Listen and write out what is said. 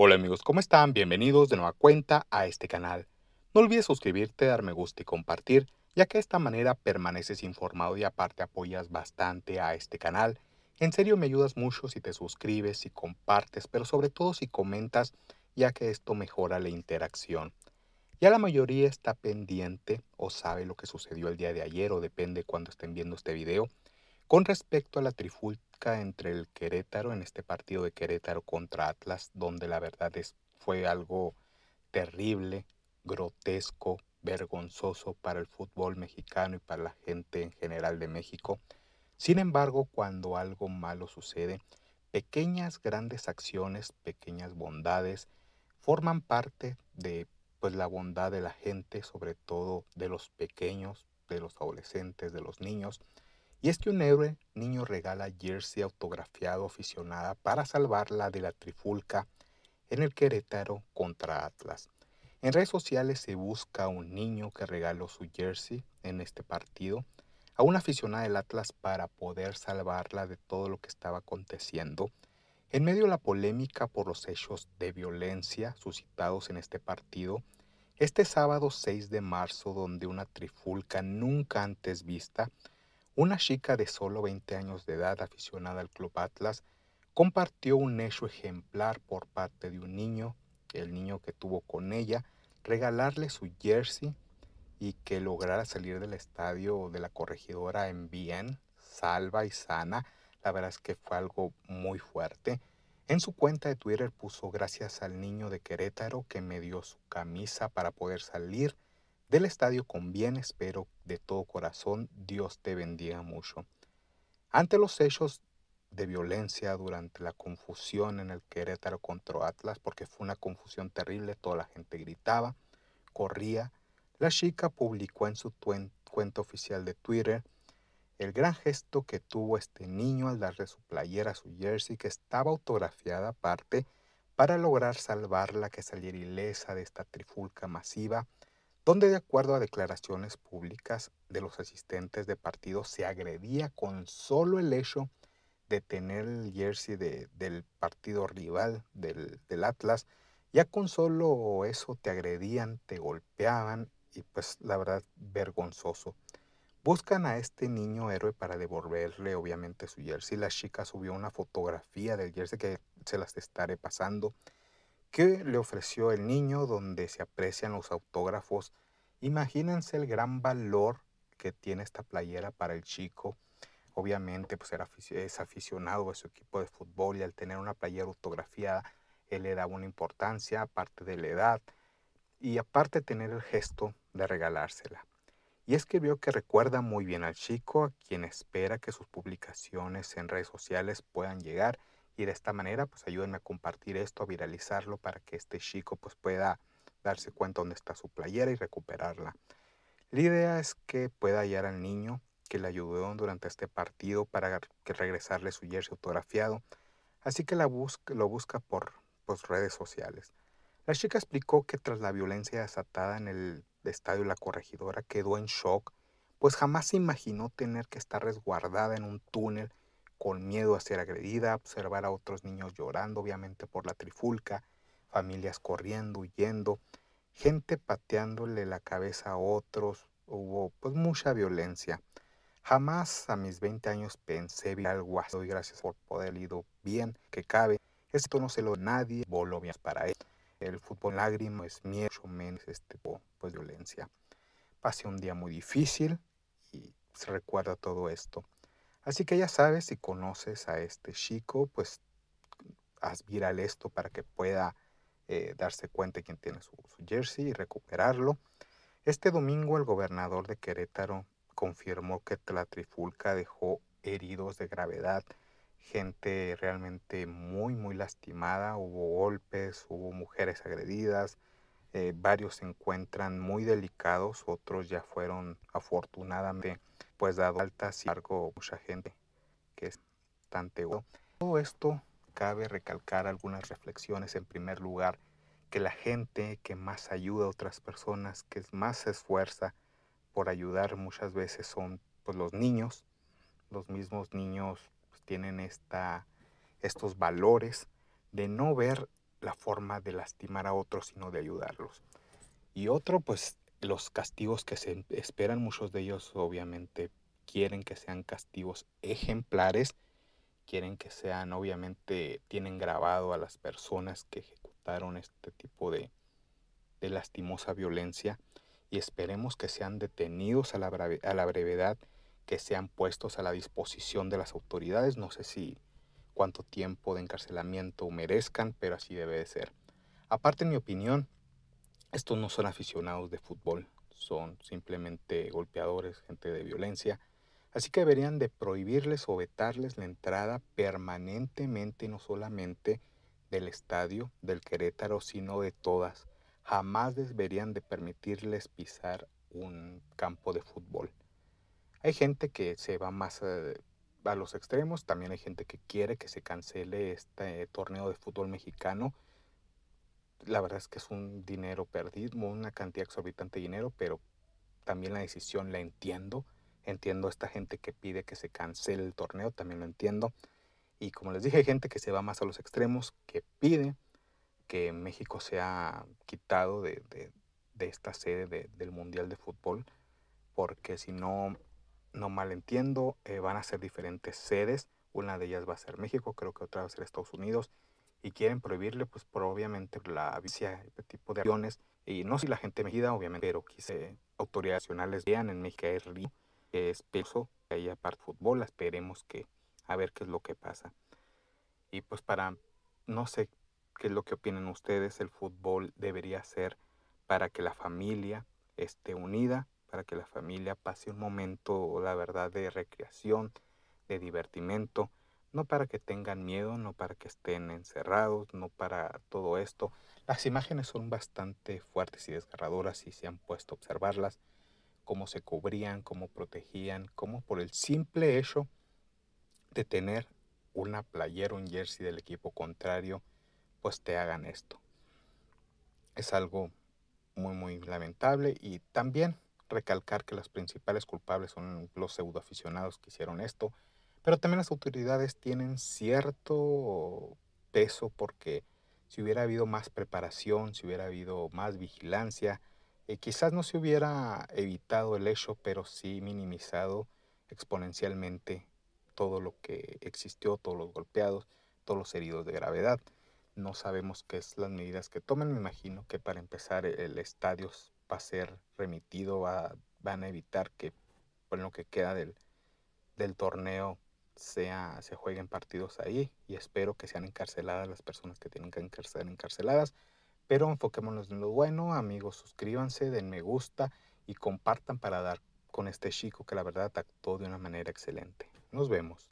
Hola amigos, ¿cómo están? Bienvenidos de nueva cuenta a este canal. No olvides suscribirte, dar me gusta y compartir, ya que de esta manera permaneces informado y aparte apoyas bastante a este canal. En serio me ayudas mucho si te suscribes, si compartes, pero sobre todo si comentas, ya que esto mejora la interacción. Ya la mayoría está pendiente o sabe lo que sucedió el día de ayer o depende cuando estén viendo este video con respecto a la triful entre el Querétaro en este partido de Querétaro contra Atlas, donde la verdad es, fue algo terrible, grotesco, vergonzoso para el fútbol mexicano y para la gente en general de México. Sin embargo, cuando algo malo sucede, pequeñas grandes acciones, pequeñas bondades forman parte de pues la bondad de la gente, sobre todo de los pequeños, de los adolescentes, de los niños y es que un héroe niño regala jersey autografiado aficionada para salvarla de la trifulca en el Querétaro contra Atlas. En redes sociales se busca un niño que regaló su jersey en este partido a una aficionada del Atlas para poder salvarla de todo lo que estaba aconteciendo. En medio de la polémica por los hechos de violencia suscitados en este partido, este sábado 6 de marzo, donde una trifulca nunca antes vista una chica de solo 20 años de edad aficionada al Club Atlas compartió un hecho ejemplar por parte de un niño, el niño que tuvo con ella, regalarle su jersey y que lograra salir del estadio de la corregidora en bien, salva y sana. La verdad es que fue algo muy fuerte. En su cuenta de Twitter puso gracias al niño de Querétaro que me dio su camisa para poder salir del estadio con bien espero de todo corazón, Dios te bendiga mucho. Ante los hechos de violencia durante la confusión en el Querétaro contra Atlas, porque fue una confusión terrible, toda la gente gritaba, corría, la chica publicó en su cuenta oficial de Twitter el gran gesto que tuvo este niño al darle su playera, su jersey, que estaba autografiada aparte, para lograr salvarla que saliera ilesa de esta trifulca masiva donde de acuerdo a declaraciones públicas de los asistentes de partido se agredía con solo el hecho de tener el jersey del partido rival del, del Atlas, ya con solo eso te agredían, te golpeaban y pues la verdad vergonzoso. Buscan a este niño héroe para devolverle obviamente su jersey. La chica subió una fotografía del jersey que se las estaré pasando. ¿Qué le ofreció el niño donde se aprecian los autógrafos. Imagínense el gran valor que tiene esta playera para el chico. Obviamente pues era, es aficionado a su equipo de fútbol y al tener una playera autografiada él le daba una importancia aparte de la edad y aparte tener el gesto de regalársela. Y es que vio que recuerda muy bien al chico, a quien espera que sus publicaciones en redes sociales puedan llegar y de esta manera, pues ayúdenme a compartir esto, a viralizarlo para que este chico pues pueda darse cuenta dónde está su playera y recuperarla. La idea es que pueda hallar al niño que le ayudó durante este partido para que regresarle su jersey autografiado. Así que la lo busca por pues, redes sociales. La chica explicó que tras la violencia desatada en el estadio La Corregidora quedó en shock, pues jamás se imaginó tener que estar resguardada en un túnel con miedo a ser agredida, observar a otros niños llorando obviamente por la trifulca, familias corriendo, huyendo, gente pateándole la cabeza a otros, hubo pues mucha violencia. Jamás a mis 20 años pensé vivir algo así. Doy gracias por poder ido bien, que cabe. Esto no se lo nadie, Bolivia para él. El fútbol lágrimas, es mucho menos este pues violencia. Pasé un día muy difícil y se recuerda todo esto. Así que ya sabes, si conoces a este chico, pues haz viral esto para que pueda eh, darse cuenta quién tiene su, su jersey y recuperarlo. Este domingo el gobernador de Querétaro confirmó que la trifulca dejó heridos de gravedad, gente realmente muy, muy lastimada, hubo golpes, hubo mujeres agredidas, eh, varios se encuentran muy delicados, otros ya fueron afortunadamente pues dado alta, sin embargo mucha gente que es tan Todo esto cabe recalcar algunas reflexiones. En primer lugar, que la gente que más ayuda a otras personas, que más se esfuerza por ayudar muchas veces son pues, los niños. Los mismos niños pues, tienen esta, estos valores de no ver la forma de lastimar a otros, sino de ayudarlos. Y otro, pues los castigos que se esperan, muchos de ellos obviamente quieren que sean castigos ejemplares, quieren que sean, obviamente tienen grabado a las personas que ejecutaron este tipo de, de lastimosa violencia y esperemos que sean detenidos a la, a la brevedad, que sean puestos a la disposición de las autoridades. No sé si cuánto tiempo de encarcelamiento merezcan, pero así debe de ser. Aparte, en mi opinión, estos no son aficionados de fútbol, son simplemente golpeadores, gente de violencia, así que deberían de prohibirles o vetarles la entrada permanentemente, no solamente del estadio del Querétaro, sino de todas. Jamás deberían de permitirles pisar un campo de fútbol. Hay gente que se va más eh, a los extremos. También hay gente que quiere que se cancele este torneo de fútbol mexicano. La verdad es que es un dinero perdido, una cantidad exorbitante de dinero, pero también la decisión la entiendo. Entiendo a esta gente que pide que se cancele el torneo, también lo entiendo. Y como les dije, hay gente que se va más a los extremos, que pide que México sea quitado de, esta sede del Mundial de Fútbol, porque si no no mal entiendo, eh, van a ser diferentes sedes. Una de ellas va a ser México, creo que otra va a ser Estados Unidos. Y quieren prohibirle, pues, por obviamente la violencia, este tipo de aviones. Y no si la gente mejida, obviamente, pero quise autoridades nacionales vean en México es río, que es peso, que aparte fútbol. Esperemos que, a ver qué es lo que pasa. Y pues, para, no sé qué es lo que opinan ustedes, el fútbol debería ser para que la familia esté unida para que la familia pase un momento, la verdad, de recreación, de divertimento, no para que tengan miedo, no para que estén encerrados, no para todo esto. Las imágenes son bastante fuertes y desgarradoras y se han puesto a observarlas, cómo se cubrían, cómo protegían, cómo por el simple hecho de tener una playera, un jersey del equipo contrario, pues te hagan esto. Es algo muy, muy lamentable y también recalcar que las principales culpables son los pseudoaficionados que hicieron esto, pero también las autoridades tienen cierto peso porque si hubiera habido más preparación, si hubiera habido más vigilancia, eh, quizás no se hubiera evitado el hecho, pero sí minimizado exponencialmente todo lo que existió, todos los golpeados, todos los heridos de gravedad. No sabemos qué es las medidas que tomen, me imagino que para empezar el estadio va a ser remitido, van a evitar que por pues, lo que queda del, torneo sea, se jueguen partidos ahí y espero que sean encarceladas las personas que tienen que ser encarceladas. Pero enfoquémonos en lo bueno, amigos, suscríbanse, den me gusta y compartan para dar con este chico que la verdad actuó de una manera excelente. Nos vemos.